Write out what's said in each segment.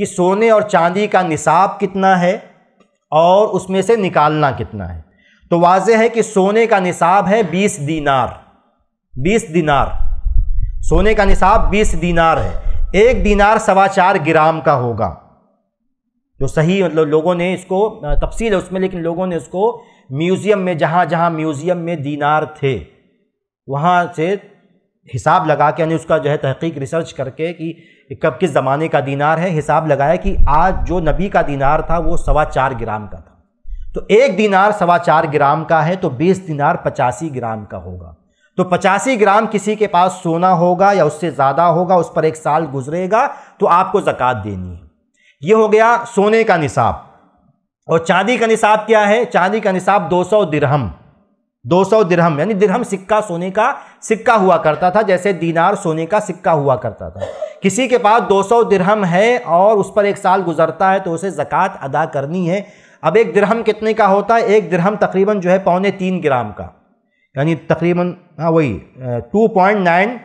कि सोने और चांदी का निसाब कितना है और उसमें से निकालना कितना है तो वाज है कि सोने का निसाब है बीस दीनार बीस दीनार सोने का निसाब बीस दीनार है एक दीनार सवा चार ग्राम का होगा जो तो सही मतलब लोगों ने इसको तफसील है उसमें लेकिन लोगों ने इसको म्यूज़ियम में जहाँ जहाँ म्यूज़ियम में दीनार थे वहाँ से हिसाब लगा के यानी उसका जो है तहकीक रिसर्च करके कि कब किस ज़माने का दीनार है हिसाब लगाया कि आज जो नबी का दीनार था वो सवा चार ग्राम का था तो एक दीनार सवा चार ग्राम का है तो बीस दीनार पचासी ग्राम का होगा तो पचासी ग्राम किसी के पास सोना होगा या उससे ज़्यादा होगा उस पर एक साल गुजरेगा तो आपको ज़क़़त देनी है ये हो गया सोने का निसाब और चांदी का निसाब क्या है चांदी का निसाब 200 दिरहम 200 दिरहम यानी दिरहम सिक्का सोने का सिक्का हुआ करता था जैसे दीनार सोने का सिक्का हुआ करता था किसी के पास 200 दिरहम है और उस पर एक साल गुजरता है तो उसे ज़क़़त अदा करनी है अब एक दिरहम कितने का होता है एक दिरहम तकरीबन जो है पौने तीन ग्राम का यानी तकरीबन हाँ वही two point nine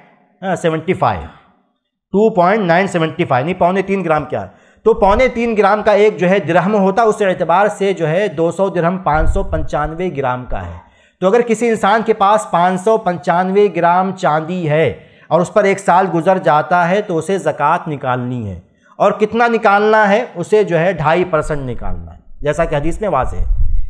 seventy five two point nine seventy five नहीं पौने तीन ग्राम क्या है तो पौने तीन ग्राम का एक जो है दिरहम होता उस एतबार से जो है दो सौ दिरहम पाँच सौ पंचानवे ग्राम का है तो अगर किसी इंसान के पास पाँच ग्राम चांदी है और उस पर एक साल गुजर जाता है तो उसे ज़क़़त निकालनी है और कितना निकालना है उसे जो है ढाई परसेंट निकालना है जैसा कि हदीस में वाज है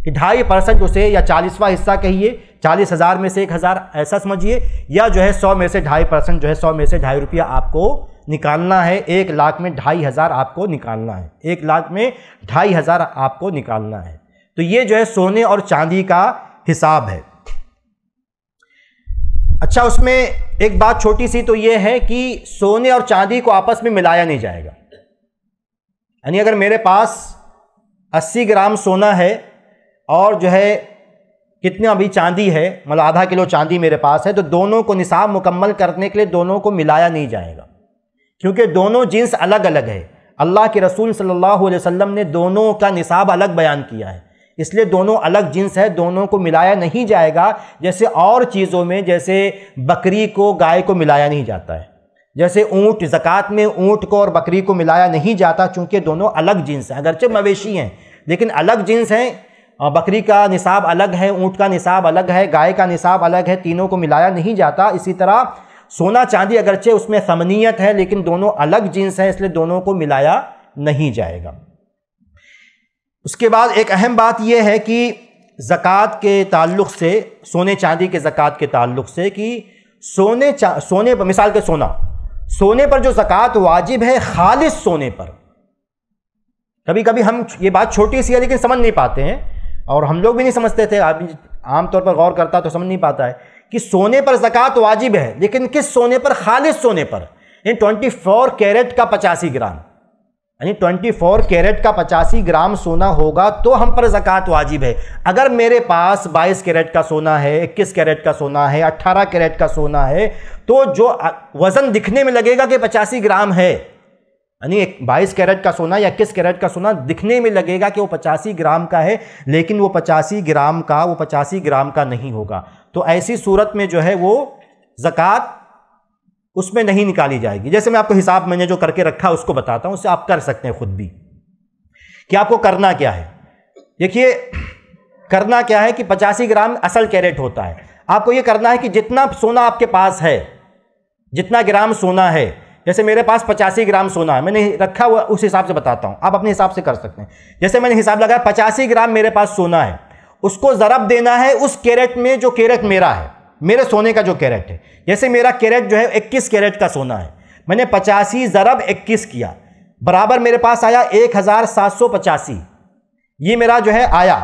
कि ढाई परसेंट उसे या चालीसवा हिस्सा कहिए चालीस हज़ार में से एक हज़ार ऐसा समझिए या जो है सौ में से ढाई परसेंट जो है सौ में से ढाई रुपया आपको निकालना है एक लाख में ढाई हज़ार आपको निकालना है एक लाख में ढाई हज़ार आपको निकालना है तो ये जो है सोने और चांदी का हिसाब है अच्छा उसमें एक बात छोटी सी तो ये है कि सोने और चांदी को आपस में मिलाया नहीं जाएगा यानी अगर मेरे पास 80 ग्राम सोना है और जो है कितना अभी चांदी है मतलब आधा किलो चांदी मेरे पास है तो दोनों को निसाब मुकम्मल करने के लिए दोनों को मिलाया नहीं जाएगा क्योंकि दोनों जिन्स अलग अलग है अल्लाह के रसूल सल्लल्लाहु अलैहि वसल्लम ने दोनों का निसाब अलग बयान किया है इसलिए दोनों अलग जिन्स है दोनों को मिलाया नहीं जाएगा जैसे और चीज़ों में जैसे बकरी को गाय को मिलाया नहीं जाता है जैसे ऊँट ज़क़़त में ऊँट को और बकरी को मिलाया नहीं जाता चूँकि दोनों अलग जिन्स हैं अगरचे मवेशी हैं लेकिन अलग जिन्स हैं बकरी का निसाब अलग है ऊँट का निसाब अलग है गाय का निसाब अलग है तीनों को मिलाया नहीं जाता इसी तरह सोना चांदी अगरचे उसमें समनीयत है लेकिन दोनों अलग जिन्स हैं इसलिए दोनों को मिलाया नहीं जाएगा उसके बाद एक अहम बात यह है कि ज़क़़त के ताल्लुक से सोने चांदी के ज़क़़त के ताल्लुक से कि सोने सोने पर मिसाल के सोना सोने पर जो ज़क़़त वाजिब है खालिश सोने पर कभी कभी हम ये बात छोटी सी है लेकिन समझ नहीं पाते हैं और हम लोग भी नहीं समझते थे आमतौर पर गौर करता तो समझ नहीं पाता है कि सोने पर ज़क़ात वाजिब है लेकिन किस सोने पर खालिश सोने पर इन फ़ोर कैरेट का पचासी ग्राम यानी 24 कैरेट का पचासी ग्राम सोना होगा तो हम पर ज़क़़त वाजिब है अगर मेरे पास 22 कैरेट का सोना है 21 कैरेट का सोना है 18 कैरेट का सोना है तो जो वज़न दिखने में लगेगा कि पचासी ग्राम है यानी एक बाईस कैरेट का सोना या इक्कीस कैरेट का सोना दिखने में लगेगा कि वो पचासी ग्राम का है लेकिन वो पचासी ग्राम का वो पचासी ग्राम का नहीं होगा तो ऐसी सूरत में जो है वो ज़क़़त उसमें नहीं निकाली जाएगी जैसे मैं आपको हिसाब मैंने जो करके रखा उसको बताता हूँ उससे आप कर सकते हैं खुद भी कि आपको करना क्या है देखिए करना क्या है कि पचासी ग्राम असल कैरेट होता है आपको ये करना है कि जितना सोना आपके पास है जितना ग्राम सोना है जैसे मेरे पास पचासी ग्राम सोना है मैंने रखा हुआ उस हिसाब से बताता हूँ आप अपने हिसाब से कर सकते हैं जैसे मैंने हिसाब लगाया पचासी ग्राम मेरे पास सोना है उसको ज़रब देना है उस कैरेट में जो कैरेट मेरा है मेरे सोने का जो कैरेट है जैसे मेरा कैरेट जो है इक्कीस कैरेट का सोना है मैंने पचासी ज़रब इक्कीस किया बराबर मेरे पास आया एक हज़ार सात सौ पचासी ये मेरा जो है आया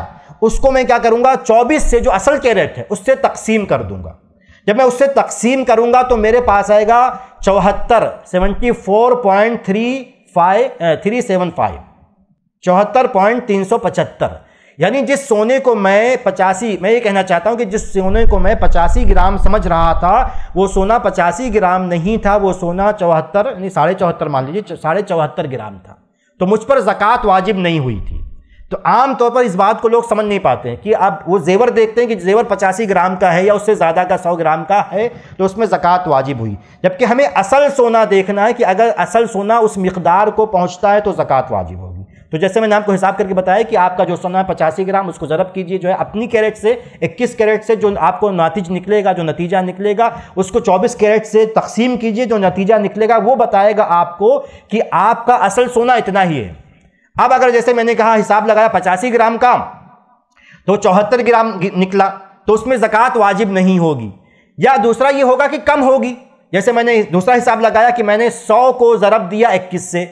उसको मैं क्या करूँगा चौबीस से जो असल कैरेट है उससे तकसीम कर दूँगा जब मैं उससे तकसीम करूँगा तो मेरे पास आएगा चौहत्तर seventy four point three five three seven five चौहत्तर पॉइंट तीन सौ पचहत्तर यानी जिस सोने को मैं पचासी मैं ये कहना चाहता हूँ कि जिस सोने को मैं पचासी ग्राम समझ रहा था वो सोना पचासी ग्राम नहीं था वो सोना चौहत्तर यानी साढ़े चौहत्तर मान लीजिए साढ़े चौहत्तर ग्राम था तो मुझ पर ज़क़़त वाजिब नहीं हुई थी तो आम तौर पर इस बात को लोग समझ नहीं पाते हैं कि आप वो जेवर देखते हैं कि जेवर पचासी ग्राम का है या उससे ज़्यादा का सौ ग्राम का है तो उसमें ज़क़़त वाजिब हुई जबकि हमें असल सोना देखना है कि अगर असल सोना उस मकदार को पहुँचता है तो ज़क़़त वाजिब होगी तो जैसे मैंने आपको हिसाब करके बताया कि आपका जो सोना है पचासी ग्राम उसको ज़रब कीजिए जो है अपनी कैरेट से इक्कीस कैरेट से जो आपको नतीज निकलेगा जो नतीजा निकलेगा उसको चौबीस कैरेट से तकसीम कीजिए जो नतीजा निकलेगा वो बताएगा आपको कि आपका असल सोना इतना ही है अब अगर जैसे मैंने कहा हिसाब लगाया पचासी ग्राम का तो चौहत्तर ग्राम निकला तो उसमें ज़क़़त वाजिब नहीं होगी या दूसरा ये होगा कि कम होगी जैसे मैंने दूसरा हिसाब लगाया कि मैंने सौ को ज़रब दिया इक्कीस से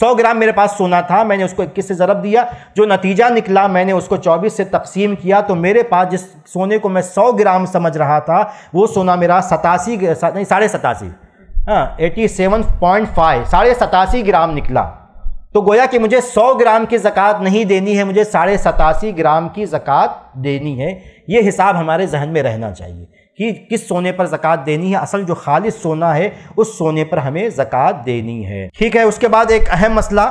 सौ ग्राम मेरे पास सोना था मैंने उसको इक्कीस से ज़रब दिया जो नतीजा निकला मैंने उसको चौबीस से तकसीम किया तो मेरे पास जिस सोने को मैं सौ ग्राम समझ रहा था वो सोना मेरा सतासी नहीं साढ़े सतासी हाँ एटी सेवन पॉइंट फाइव साढ़े सतासी ग्राम निकला तो गोया कि मुझे 100 ग्राम की ज़क़़त नहीं देनी है मुझे साढ़े सतासी ग्राम की ज़क़़त देनी है ये हिसाब हमारे जहन में रहना चाहिए कि किस सोने पर ज़क़़त देनी है असल जो खालिश सोना है उस सोने पर हमें ज़क़़त देनी है ठीक है उसके बाद एक अहम मसला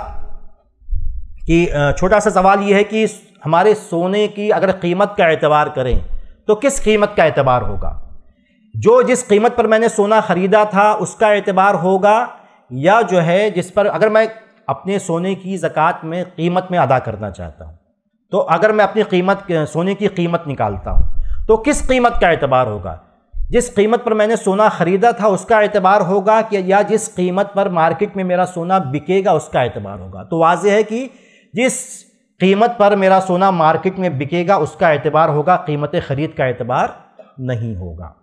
कि छोटा सा सवाल ये है कि हमारे सोने की अगर कीमत का एतबार करें तो किस कीमत का एतबार होगा जो जिस कीमत पर मैंने सोना ख़रीदा था उसका एतबार होगा या जो है जिस पर अगर मैं अपने सोने की ज़क़़त में कीमत में अदा करना चाहता हूँ तो अगर मैं अपनी कीमत सोने की कीमत निकालता हूँ तो किस कीमत का एतबार होगा जिस कीमत पर मैंने सोना ख़रीदा था उसका एतबार होगा कि या जिस कीमत पर मार्केट में मेरा सोना बिकेगा उसका एतबार होगा तो वाज है कि जिस कीमत पर मेरा सोना मार्केट में बिकेगा उसका एतबार होगा कीमत ख़रीद का एतबार नहीं होगा